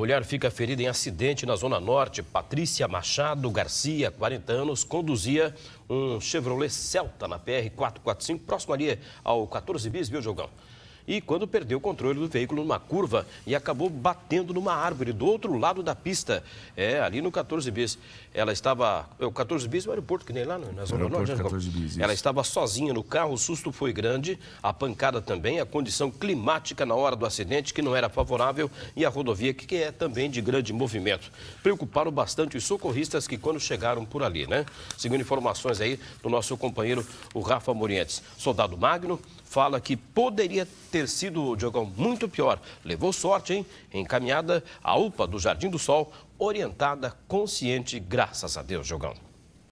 Mulher fica ferida em acidente na Zona Norte. Patrícia Machado Garcia, 40 anos, conduzia um Chevrolet Celta na PR-445, próximo ali ao 14 bis, viu, Jogão? e quando perdeu o controle do veículo numa curva e acabou batendo numa árvore do outro lado da pista, é, ali no 14 bis. Ela estava. É, o 14 bis é o aeroporto, que nem lá na Zona Norte. 14 né, bis, ela estava sozinha no carro, o susto foi grande, a pancada também, a condição climática na hora do acidente, que não era favorável, e a rodovia, que é também de grande movimento. Preocuparam bastante os socorristas que quando chegaram por ali, né? Segundo informações aí do nosso companheiro, o Rafa Morientes. Soldado Magno, fala que poderia ter sido, Diogão, muito pior. Levou sorte, hein? Encaminhada à UPA do Jardim do Sol, orientada, consciente, graças a Deus, Diogão.